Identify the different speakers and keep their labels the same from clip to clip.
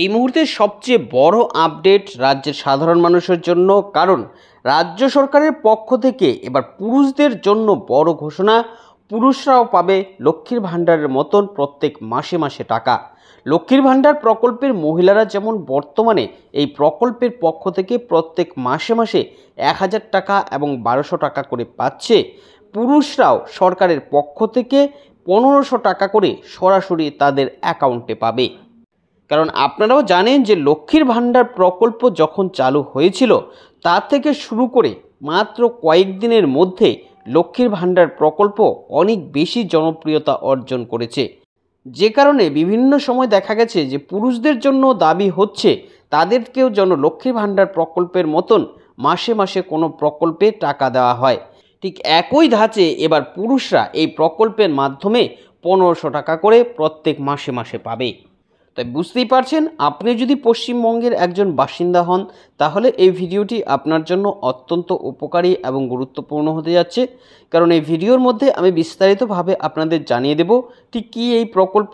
Speaker 1: এই মুহূর্তে সবচেয়ে বড় আপডেট রাজ্যের সাধারণ মানুষের জন্য কারণ রাজ্য সরকারের পক্ষ থেকে এবার পুরুষদের জন্য বড় ঘোষণা পুরুষরাও পাবে লক্ষ্মীর ভাণ্ডারের মতন প্রত্যেক মাসে মাসে টাকা লক্ষ্মীর ভাণ্ডার প্রকল্পের মহিলারা যেমন বর্তমানে এই প্রকল্পের পক্ষ থেকে প্রত্যেক মাসে মাসে এক হাজার টাকা এবং বারোশো টাকা করে পাচ্ছে পুরুষরাও সরকারের পক্ষ থেকে পনেরোশো টাকা করে সরাসরি তাদের অ্যাকাউন্টে পাবে কারণ আপনারাও জানেন যে লক্ষ্মীর ভাণ্ডার প্রকল্প যখন চালু হয়েছিল তা থেকে শুরু করে মাত্র কয়েকদিনের মধ্যে লক্ষ্মীর ভাণ্ডার প্রকল্প অনেক বেশি জনপ্রিয়তা অর্জন করেছে যে কারণে বিভিন্ন সময় দেখা গেছে যে পুরুষদের জন্য দাবি হচ্ছে তাদেরকেও যেন লক্ষ্মীর ভাণ্ডার প্রকল্পের মতন মাসে মাসে কোনো প্রকল্পে টাকা দেওয়া হয় ঠিক একই ধাঁচে এবার পুরুষরা এই প্রকল্পের মাধ্যমে পনেরোশো টাকা করে প্রত্যেক মাসে মাসে পাবে তাই বুঝতেই পারছেন আপনি যদি পশ্চিমবঙ্গের একজন বাসিন্দা হন তাহলে এই ভিডিওটি আপনার জন্য অত্যন্ত উপকারী এবং গুরুত্বপূর্ণ হতে যাচ্ছে কারণ এই ভিডিওর মধ্যে আমি বিস্তারিতভাবে আপনাদের জানিয়ে দেব ঠিক কী এই প্রকল্প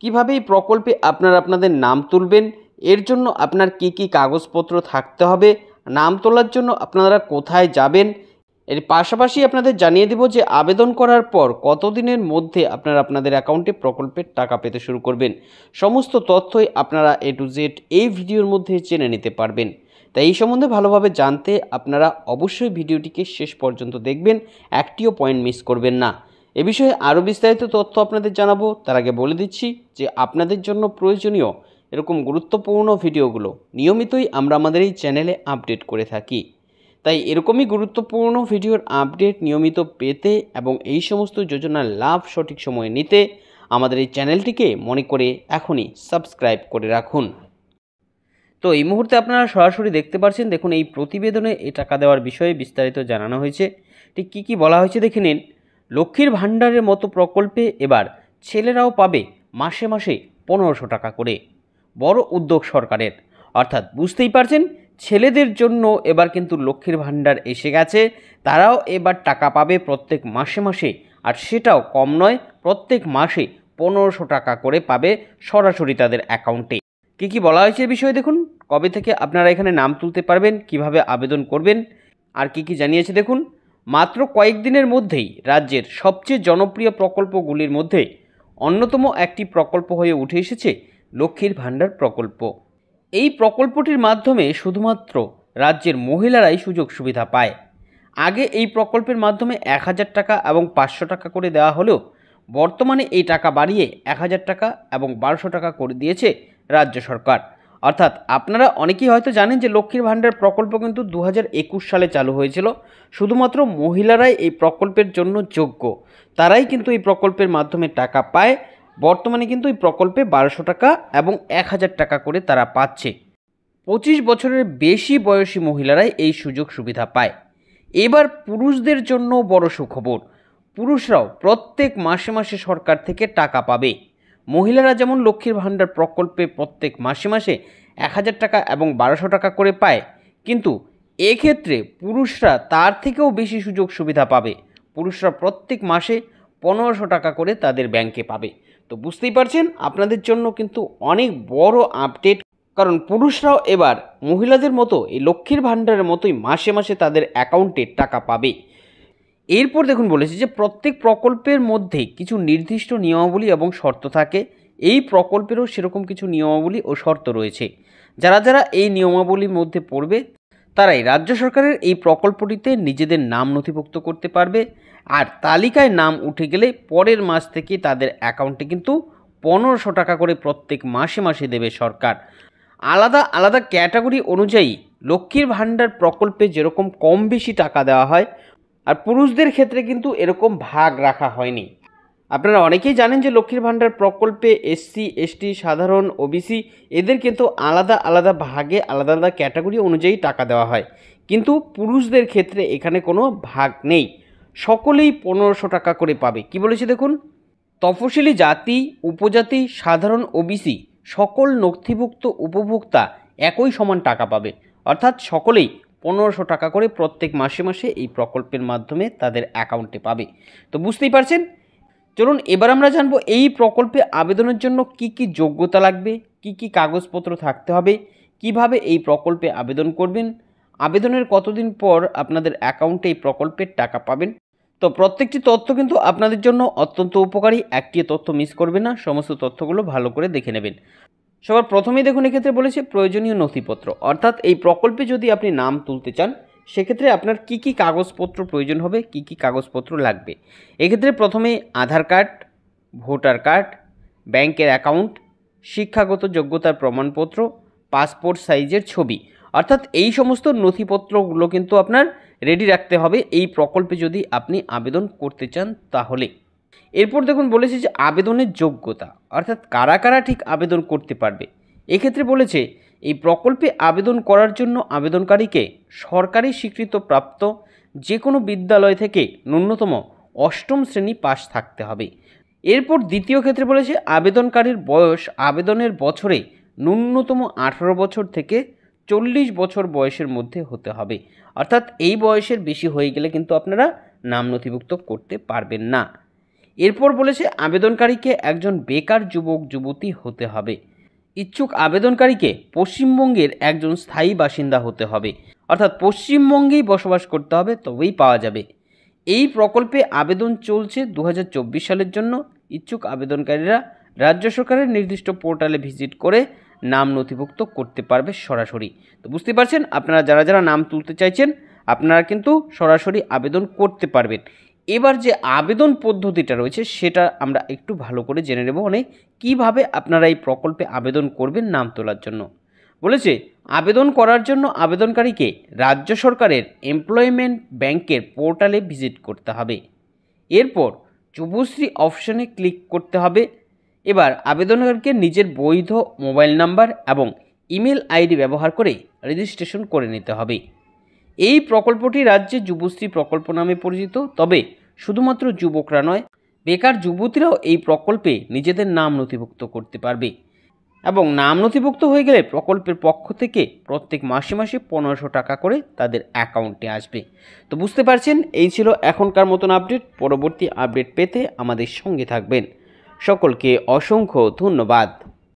Speaker 1: কিভাবে এই প্রকল্পে আপনার আপনাদের নাম তুলবেন এর জন্য আপনার কি কি কাগজপত্র থাকতে হবে নাম তোলার জন্য আপনারা কোথায় যাবেন এর পাশাপাশি আপনাদের জানিয়ে দেব যে আবেদন করার পর কতদিনের মধ্যে আপনারা আপনাদের অ্যাকাউন্টে প্রকল্পের টাকা পেতে শুরু করবেন সমস্ত তথ্যই আপনারা এ টু জেড এই ভিডিওর মধ্যে জেনে নিতে পারবেন তাই এই সম্বন্ধে ভালোভাবে জানতে আপনারা অবশ্যই ভিডিওটিকে শেষ পর্যন্ত দেখবেন একটিও পয়েন্ট মিস করবেন না এ বিষয়ে আরও বিস্তারিত তথ্য আপনাদের জানাবো তার আগে বলে দিচ্ছি যে আপনাদের জন্য প্রয়োজনীয় এরকম গুরুত্বপূর্ণ ভিডিওগুলো নিয়মিতই আমরা আমাদের এই চ্যানেলে আপডেট করে থাকি তাই এরকমই গুরুত্বপূর্ণ ভিডিওর আপডেট নিয়মিত পেতে এবং এই সমস্ত যোজনার লাভ সঠিক সময়ে নিতে আমাদের এই চ্যানেলটিকে মনে করে এখনই সাবস্ক্রাইব করে রাখুন তো এই মুহূর্তে আপনারা সরাসরি দেখতে পাচ্ছেন দেখুন এই প্রতিবেদনে এ টাকা দেওয়ার বিষয়ে বিস্তারিত জানানো হয়েছে ঠিক কী কী বলা হয়েছে দেখে নিন লক্ষ্মীর ভাণ্ডারের মতো প্রকল্পে এবার ছেলেরাও পাবে মাসে মাসে পনেরোশো টাকা করে বড় উদ্যোগ সরকারের অর্থাৎ বুঝতেই পারছেন ছেলেদের জন্য এবার কিন্তু লক্ষ্মীর ভাণ্ডার এসে গেছে তারাও এবার টাকা পাবে প্রত্যেক মাসে মাসে আর সেটাও কম নয় প্রত্যেক মাসে পনেরোশো টাকা করে পাবে সরাসরি তাদের অ্যাকাউন্টে কী কী বলা হয়েছে বিষয়ে দেখুন কবে থেকে আপনারা এখানে নাম তুলতে পারবেন কিভাবে আবেদন করবেন আর কি কি জানিয়েছে দেখুন মাত্র কয়েকদিনের মধ্যেই রাজ্যের সবচেয়ে জনপ্রিয় প্রকল্পগুলির মধ্যে অন্যতম একটি প্রকল্প হয়ে উঠে এসেছে লক্ষ্মীর ভাণ্ডার প্রকল্প এই প্রকল্পটির মাধ্যমে শুধুমাত্র রাজ্যের মহিলারাই সুযোগ সুবিধা পায় আগে এই প্রকল্পের মাধ্যমে এক হাজার টাকা এবং পাঁচশো টাকা করে দেওয়া হলেও বর্তমানে এই টাকা বাড়িয়ে এক হাজার টাকা এবং বারোশো টাকা করে দিয়েছে রাজ্য সরকার অর্থাৎ আপনারা অনেকেই হয়তো জানেন যে লক্ষ্মীর ভাণ্ডার প্রকল্প কিন্তু দু সালে চালু হয়েছিল শুধুমাত্র মহিলারাই এই প্রকল্পের জন্য যোগ্য তারাই কিন্তু এই প্রকল্পের মাধ্যমে টাকা পায় বর্তমানে কিন্তু এই প্রকল্পে বারোশো টাকা এবং এক হাজার টাকা করে তারা পাচ্ছে পঁচিশ বছরের বেশি বয়সী মহিলারাই এই সুযোগ সুবিধা পায় এবার পুরুষদের জন্য বড় সুখবর পুরুষরাও প্রত্যেক মাসে মাসে সরকার থেকে টাকা পাবে মহিলারা যেমন লক্ষ্মীর ভাণ্ডার প্রকল্পে প্রত্যেক মাসে মাসে এক হাজার টাকা এবং বারোশো টাকা করে পায় কিন্তু এক্ষেত্রে পুরুষরা তার থেকেও বেশি সুযোগ সুবিধা পাবে পুরুষরা প্রত্যেক মাসে পনেরোশো টাকা করে তাদের ব্যাংকে পাবে তো বুঝতেই পারছেন আপনাদের জন্য কিন্তু অনেক বড় আপডেট কারণ পুরুষরাও এবার মহিলাদের মতো এই লক্ষ্মীর ভাণ্ডারের মতোই মাসে মাসে তাদের অ্যাকাউন্টে টাকা পাবে এরপর দেখুন বলেছি যে প্রত্যেক প্রকল্পের মধ্যে কিছু নির্দিষ্ট নিয়মাবলী এবং শর্ত থাকে এই প্রকল্পেরও সেরকম কিছু নিয়মাবলী ও শর্ত রয়েছে যারা যারা এই নিয়মাবলীর মধ্যে পড়বে তারাই রাজ্য সরকারের এই প্রকল্পটিতে নিজেদের নাম নথিভুক্ত করতে পারবে আর তালিকায় নাম উঠে গেলে পরের মাস থেকে তাদের অ্যাকাউন্টে কিন্তু পনেরোশো টাকা করে প্রত্যেক মাসে মাসে দেবে সরকার আলাদা আলাদা ক্যাটাগরি অনুযায়ী লক্ষ্মীর ভাণ্ডার প্রকল্পে যেরকম কম বেশি টাকা দেওয়া হয় আর পুরুষদের ক্ষেত্রে কিন্তু এরকম ভাগ রাখা হয়নি আপনারা অনেকেই জানেন যে লক্ষ্মীর ভাণ্ডার প্রকল্পে এসসি এসটি সাধারণ ওবিসি এদের কিন্তু আলাদা আলাদা ভাগে আলাদা আলাদা ক্যাটাগরি অনুযায়ী টাকা দেওয়া হয় কিন্তু পুরুষদের ক্ষেত্রে এখানে কোনো ভাগ নেই সকলেই পনেরোশো টাকা করে পাবে কি বলেছে দেখুন তফসিলি জাতি উপজাতি সাধারণ ওবিসি সকল নথিভুক্ত উপভোক্তা একই সমান টাকা পাবে অর্থাৎ সকলেই পনেরোশো টাকা করে প্রত্যেক মাসে মাসে এই প্রকল্পের মাধ্যমে তাদের অ্যাকাউন্টে পাবে তো বুঝতেই পারছেন চলুন এবার আমরা জানবো এই প্রকল্পে আবেদনের জন্য কি কি যোগ্যতা লাগবে কি কি কাগজপত্র থাকতে হবে কিভাবে এই প্রকল্পে আবেদন করবেন আবেদনের কতদিন পর আপনাদের অ্যাকাউন্টে এই প্রকল্পের টাকা পাবেন তো প্রত্যেকটি তথ্য কিন্তু আপনাদের জন্য অত্যন্ত উপকারী একটি তথ্য মিস করবে না সমস্ত তথ্যগুলো ভালো করে দেখে নেবেন সবার প্রথমেই দেখুন এক্ষেত্রে বলেছে প্রয়োজনীয় নথিপত্র অর্থাৎ এই প্রকল্পে যদি আপনি নাম তুলতে চান সেক্ষেত্রে আপনার কি কি কাগজপত্র প্রয়োজন হবে কি কি কাগজপত্র লাগবে এক্ষেত্রে প্রথমে আধার কার্ড ভোটার কার্ড ব্যাংকের অ্যাকাউন্ট শিক্ষাগত যোগ্যতার প্রমাণপত্র পাসপোর্ট সাইজের ছবি অর্থাৎ এই সমস্ত নথিপত্রগুলো কিন্তু আপনার রেডি রাখতে হবে এই প্রকল্পে যদি আপনি আবেদন করতে চান তাহলে এরপর দেখুন বলেছে যে আবেদনের যোগ্যতা অর্থাৎ কারা কারা ঠিক আবেদন করতে পারবে এক্ষেত্রে বলেছে এই প্রকল্পে আবেদন করার জন্য আবেদনকারীকে সরকারি স্বীকৃত প্রাপ্ত যে কোনো বিদ্যালয় থেকে ন্যূনতম অষ্টম শ্রেণী পাশ থাকতে হবে এরপর দ্বিতীয় ক্ষেত্রে বলেছে আবেদনকারীর বয়স আবেদনের বছরে ন্যূনতম আঠারো বছর থেকে চল্লিশ বছর বয়সের মধ্যে হতে হবে অর্থাৎ এই বয়সের বেশি হয়ে গেলে কিন্তু আপনারা নাম নথিভুক্ত করতে পারবেন না এরপর বলেছে আবেদনকারীকে একজন বেকার যুবক যুবতী হতে হবে ইচ্ছুক আবেদনকারীকে পশ্চিমবঙ্গের একজন স্থায়ী বাসিন্দা হতে হবে অর্থাৎ পশ্চিমবঙ্গেই বসবাস করতে হবে তবেই পাওয়া যাবে এই প্রকল্পে আবেদন চলছে দু সালের জন্য ইচ্ছুক আবেদনকারীরা রাজ্য সরকারের নির্দিষ্ট পোর্টালে ভিজিট করে নাম নথিভুক্ত করতে পারবে সরাসরি তো বুঝতে পারছেন আপনারা যারা যারা নাম তুলতে চাইছেন আপনারা কিন্তু সরাসরি আবেদন করতে পারবেন এবার যে আবেদন পদ্ধতিটা রয়েছে সেটা আমরা একটু ভালো করে জেনে নেব মানে কীভাবে আপনারা এই প্রকল্পে আবেদন করবেন নাম তোলার জন্য বলেছে আবেদন করার জন্য আবেদনকারীকে রাজ্য সরকারের এমপ্লয়মেন্ট ব্যাংকের পোর্টালে ভিজিট করতে হবে এরপর যুবশ্রী অপশনে ক্লিক করতে হবে এবার আবেদনকারীকে নিজের বৈধ মোবাইল নাম্বার এবং ইমেল আইডি ব্যবহার করে রেজিস্ট্রেশন করে নিতে হবে এই প্রকল্পটি রাজ্যে যুবশ্রী প্রকল্প নামে পরিচিত তবে শুধুমাত্র যুবকরা নয় বেকার যুবতীরাও এই প্রকল্পে নিজেদের নাম নথিভুক্ত করতে পারবে এবং নাম নথিভুক্ত হয়ে গেলে প্রকল্পের পক্ষ থেকে প্রত্যেক মাসে মাসে পনেরোশো টাকা করে তাদের অ্যাকাউন্টে আসবে তো বুঝতে পারছেন এই ছিল এখনকার মতন আপডেট পরবর্তী আপডেট পেতে আমাদের সঙ্গে থাকবেন সকলকে অসংখ্য ধন্যবাদ